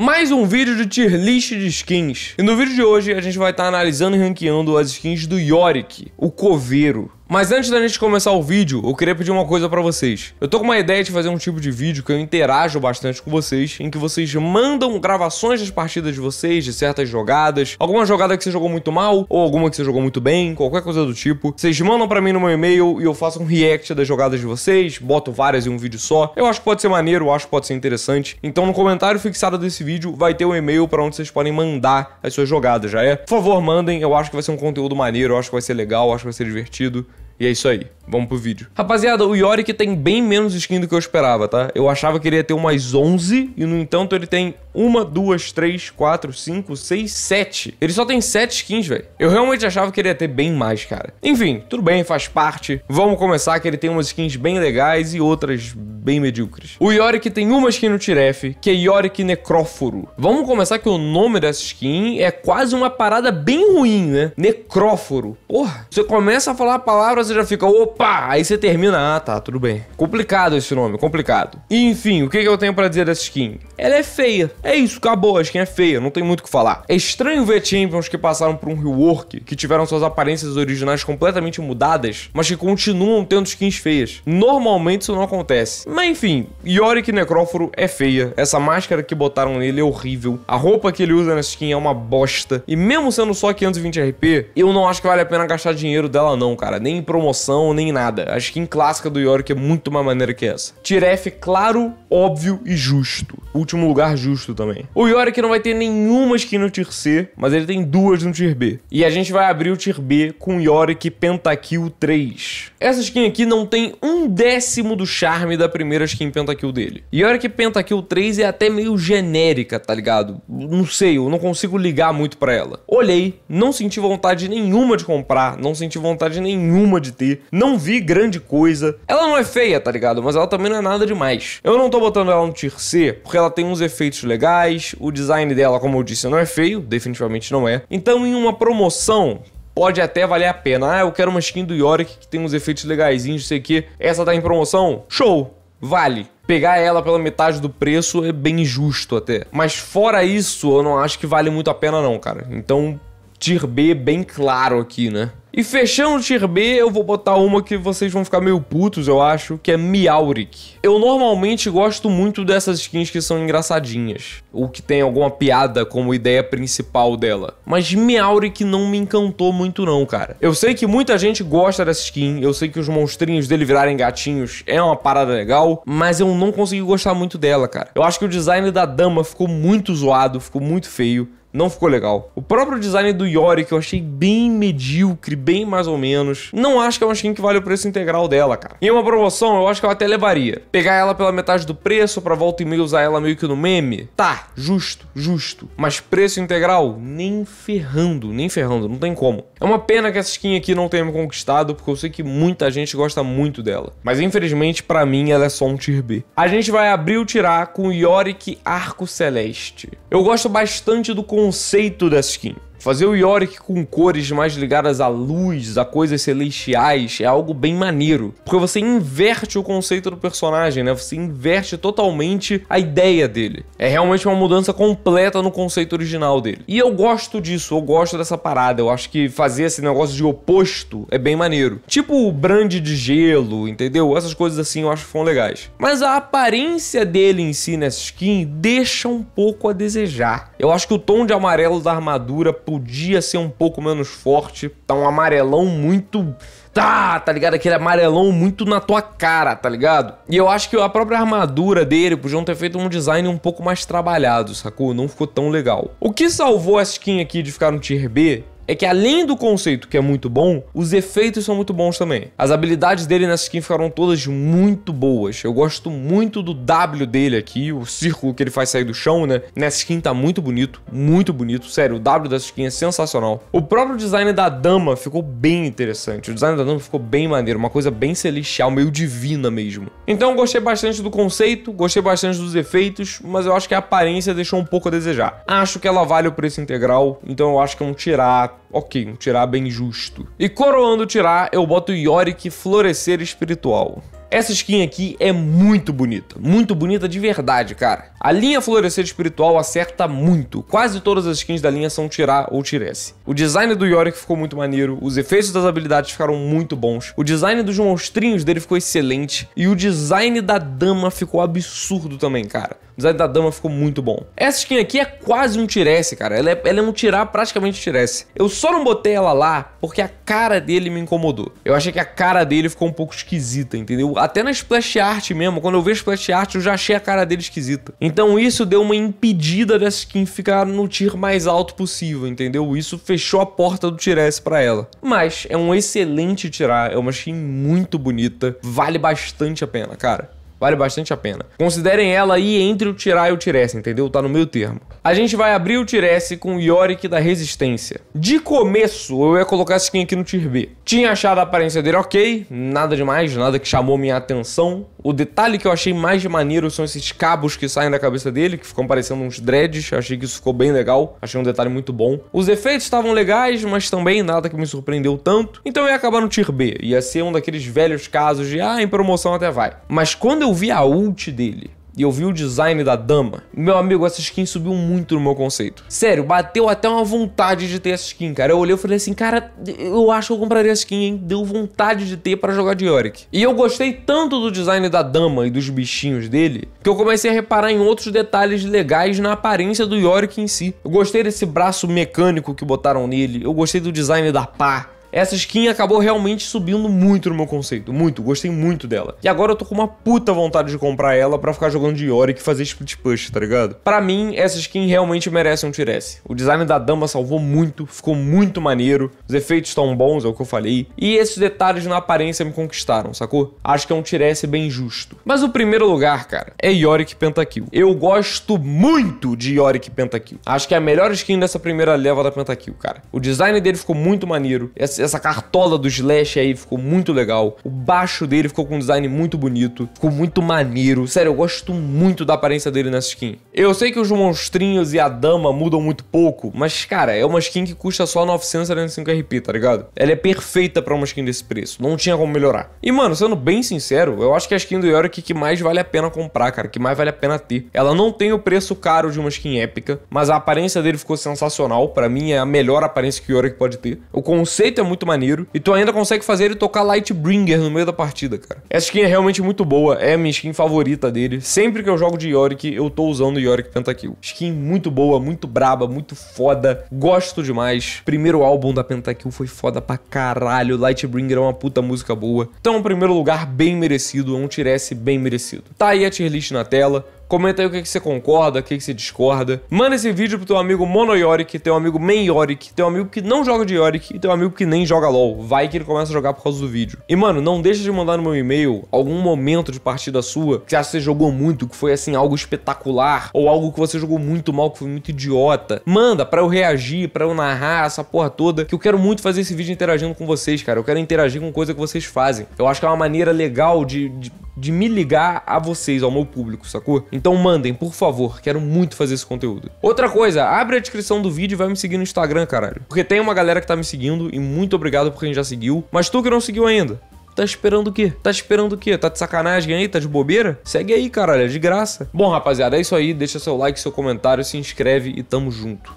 Mais um vídeo de tier list de skins. E no vídeo de hoje a gente vai estar tá analisando e ranqueando as skins do Yorick, o coveiro. Mas antes da gente começar o vídeo, eu queria pedir uma coisa para vocês. Eu tô com uma ideia de fazer um tipo de vídeo que eu interajo bastante com vocês, em que vocês mandam gravações das partidas de vocês, de certas jogadas, alguma jogada que você jogou muito mal, ou alguma que você jogou muito bem, qualquer coisa do tipo. Vocês mandam para mim no meu e-mail e eu faço um react das jogadas de vocês, boto várias em um vídeo só. Eu acho que pode ser maneiro, eu acho que pode ser interessante. Então no comentário fixado desse vídeo vai ter um e-mail para onde vocês podem mandar as suas jogadas, já é? Por favor, mandem, eu acho que vai ser um conteúdo maneiro, eu acho que vai ser legal, eu acho que vai ser divertido. E é isso aí, vamos pro vídeo. Rapaziada, o Yorick tem bem menos skin do que eu esperava, tá? Eu achava que ele ia ter umas 11, e no entanto ele tem uma, duas, três, quatro, cinco, seis, sete. Ele só tem sete skins, velho. Eu realmente achava que ele ia ter bem mais, cara. Enfim, tudo bem, faz parte. Vamos começar que ele tem umas skins bem legais e outras bem medíocres. O Yorick tem uma skin no Tiref, que é Yorick Necróforo. Vamos começar que o nome dessa skin é quase uma parada bem ruim, né? Necróforo. Porra, você começa a falar palavras você já fica, opa! Aí você termina, ah, tá, tudo bem. Complicado esse nome, complicado. Enfim, o que, que eu tenho para dizer dessa skin? Ela é feia. É isso, acabou, a skin é feia, não tem muito o que falar. É estranho ver Champions que passaram por um rework, que tiveram suas aparências originais completamente mudadas, mas que continuam tendo skins feias. Normalmente isso não acontece. Mas enfim, Yorick Necróforo é feia. Essa máscara que botaram nele é horrível. A roupa que ele usa nessa skin é uma bosta. E mesmo sendo só 520 RP, eu não acho que vale a pena gastar dinheiro dela não, cara. Nem pro promoção nem nada. Acho que em clássica do York é muito uma maneira que é essa. Tiref claro, óbvio e justo último lugar justo também. O Yorick não vai ter nenhuma skin no Tier C, mas ele tem duas no Tier B. E a gente vai abrir o Tier B com Yorick Pentakill 3. Essa skin aqui não tem um décimo do charme da primeira skin Pentakill dele. Yorick Pentakill 3 é até meio genérica, tá ligado? Não sei, eu não consigo ligar muito para ela. Olhei, não senti vontade nenhuma de comprar, não senti vontade nenhuma de ter, não vi grande coisa. Ela não é feia, tá ligado? Mas ela também não é nada demais. Eu não tô botando ela no Tier C porque ela ela tem uns efeitos legais, o design dela, como eu disse, não é feio, definitivamente não é. Então, em uma promoção, pode até valer a pena. Ah, eu quero uma skin do Yorick que tem uns efeitos legaisinhos, sei que. Essa tá em promoção? Show! Vale! Pegar ela pela metade do preço é bem justo até. Mas fora isso, eu não acho que vale muito a pena não, cara. Então, Tier B bem claro aqui, né? E fechando o Tier B, eu vou botar uma que vocês vão ficar meio putos, eu acho, que é Miauric. Eu normalmente gosto muito dessas skins que são engraçadinhas, ou que tem alguma piada como ideia principal dela. Mas Miauric não me encantou muito não, cara. Eu sei que muita gente gosta dessa skin, eu sei que os monstrinhos dele virarem gatinhos é uma parada legal, mas eu não consegui gostar muito dela, cara. Eu acho que o design da dama ficou muito zoado, ficou muito feio não ficou legal. O próprio design do Yori, que eu achei bem medíocre, bem mais ou menos, não acho que é uma skin que vale o preço integral dela, cara. Em uma promoção, eu acho que eu até levaria. Pegar ela pela metade do preço pra volta e meio usar ela meio que no meme? Tá, justo, justo. Mas preço integral? Nem ferrando, nem ferrando, não tem como. É uma pena que essa skin aqui não tenha me conquistado, porque eu sei que muita gente gosta muito dela. Mas infelizmente, pra mim, ela é só um tier B. A gente vai abrir o tirar com o Yorick Arco Celeste. Eu gosto bastante do conceito da skin. Fazer o Yorick com cores mais ligadas à luz, a coisas celestiais, é algo bem maneiro. Porque você inverte o conceito do personagem, né? Você inverte totalmente a ideia dele. É realmente uma mudança completa no conceito original dele. E eu gosto disso, eu gosto dessa parada. Eu acho que fazer esse negócio de oposto é bem maneiro. Tipo o brand de gelo, entendeu? Essas coisas assim eu acho que foram legais. Mas a aparência dele em si nessa skin deixa um pouco a desejar. Eu acho que o tom de amarelo da armadura podia ser um pouco menos forte. Tá um amarelão muito. Tá, tá ligado? Aquele amarelão muito na tua cara, tá ligado? E eu acho que a própria armadura dele podiam ter feito um design um pouco mais trabalhado, sacou? Não ficou tão legal. O que salvou essa skin aqui de ficar no tier B é que além do conceito que é muito bom, os efeitos são muito bons também. As habilidades dele nessa skin ficaram todas muito boas. Eu gosto muito do W dele aqui, o círculo que ele faz sair do chão, né? Nessa skin tá muito bonito, muito bonito. Sério, o W dessa skin é sensacional. O próprio design da dama ficou bem interessante. O design da dama ficou bem maneiro, uma coisa bem celestial, meio divina mesmo. Então gostei bastante do conceito, gostei bastante dos efeitos, mas eu acho que a aparência deixou um pouco a desejar. Acho que ela vale o preço integral, então eu acho que é um tirar, ok, um tirar bem justo. E coroando o tirar, eu boto Yorick Florescer Espiritual. Essa skin aqui é muito bonita, muito bonita de verdade, cara. A linha Florescer Espiritual acerta muito, quase todas as skins da linha são tirar ou Tiresse. O design do Yorick ficou muito maneiro, os efeitos das habilidades ficaram muito bons, o design dos monstrinhos dele ficou excelente e o design da dama ficou absurdo também, cara design da dama ficou muito bom. Essa skin aqui é quase um tiresse, cara. Ela é, ela é um tirar praticamente tiresse. Eu só não botei ela lá porque a cara dele me incomodou. Eu achei que a cara dele ficou um pouco esquisita, entendeu? Até na splash art mesmo, quando eu vejo splash art, eu já achei a cara dele esquisita. Então isso deu uma impedida dessa skin ficar no tiro mais alto possível, entendeu? Isso fechou a porta do tiresse para ela. Mas é um excelente tirar, é uma skin muito bonita, vale bastante a pena, cara. Vale bastante a pena. Considerem ela aí entre o Tirar e o Tiresse, entendeu? Tá no meio termo. A gente vai abrir o Tiresse com o Yorick da Resistência. De começo, eu ia colocar esse skin aqui no Tier B. Tinha achado a aparência dele ok, nada demais, nada que chamou minha atenção. O detalhe que eu achei mais maneiro são esses cabos que saem da cabeça dele, que ficam parecendo uns dreads. Achei que isso ficou bem legal, achei um detalhe muito bom. Os efeitos estavam legais, mas também nada que me surpreendeu tanto. Então eu ia acabar no Tier B, ia ser um daqueles velhos casos de, ah, em promoção até vai. Mas quando eu eu vi a ult dele e eu vi o design da dama, meu amigo, essa skin subiu muito no meu conceito. Sério, bateu até uma vontade de ter essa skin, cara. Eu olhei e falei assim, cara, eu acho que eu compraria essa skin, hein? Deu vontade de ter para jogar de Yorick. E eu gostei tanto do design da dama e dos bichinhos dele, que eu comecei a reparar em outros detalhes legais na aparência do Yorick em si. Eu gostei desse braço mecânico que botaram nele, eu gostei do design da pá, essa skin acabou realmente subindo muito no meu conceito, muito, gostei muito dela. E agora eu tô com uma puta vontade de comprar ela pra ficar jogando de Yorick e fazer split push, tá ligado? Pra mim, essa skin realmente merece um tiresse. O design da dama salvou muito, ficou muito maneiro, os efeitos estão bons, é o que eu falei, e esses detalhes na aparência me conquistaram, sacou? Acho que é um tiresse bem justo. Mas o primeiro lugar, cara, é Yorick Pentakill. Eu gosto muito de Yorick Pentakill. Acho que é a melhor skin dessa primeira leva da Pentakill, cara. O design dele ficou muito maneiro, essa essa cartola do Slash aí ficou muito legal. O baixo dele ficou com um design muito bonito, ficou muito maneiro. Sério, eu gosto muito da aparência dele nessa skin. Eu sei que os monstrinhos e a dama mudam muito pouco, mas, cara, é uma skin que custa só 975 RP, tá ligado? Ela é perfeita para uma skin desse preço, não tinha como melhorar. E, mano, sendo bem sincero, eu acho que é a skin do Yorick é que mais vale a pena comprar, cara, que mais vale a pena ter. Ela não tem o preço caro de uma skin épica, mas a aparência dele ficou sensacional. Para mim, é a melhor aparência que o Yorick pode ter. O conceito é muito maneiro. E tu ainda consegue fazer ele tocar Lightbringer no meio da partida, cara. Essa skin é realmente muito boa, é a minha skin favorita dele. Sempre que eu jogo de Yorick, eu tô usando Yorick Pentakill. Skin muito boa, muito braba, muito foda. Gosto demais. Primeiro álbum da Pentakill foi foda pra caralho. Lightbringer é uma puta música boa. Então, primeiro lugar, bem merecido. Um tiresse bem merecido. Tá aí a tier list na tela. Comenta aí o que, que você concorda, o que, que você discorda. Manda esse vídeo pro teu amigo Mono Yorick, teu amigo Man Yorick, teu amigo que não joga de Yorick e teu amigo que nem joga LOL. Vai que ele começa a jogar por causa do vídeo. E, mano, não deixa de mandar no meu e-mail algum momento de partida sua que você acha que você jogou muito, que foi, assim, algo espetacular, ou algo que você jogou muito mal, que foi muito idiota. Manda pra eu reagir, pra eu narrar essa porra toda, que eu quero muito fazer esse vídeo interagindo com vocês, cara. Eu quero interagir com coisa que vocês fazem. Eu acho que é uma maneira legal de, de de me ligar a vocês, ao meu público, sacou? Então mandem, por favor, quero muito fazer esse conteúdo. Outra coisa, abre a descrição do vídeo e vai me seguir no Instagram, caralho. Porque tem uma galera que tá me seguindo e muito obrigado por quem já seguiu, mas tu que não seguiu ainda. Tá esperando o quê? Tá esperando o quê? Tá de sacanagem aí? Tá de bobeira? Segue aí, caralho, é de graça. Bom, rapaziada, é isso aí. Deixa seu like, seu comentário, se inscreve e tamo junto.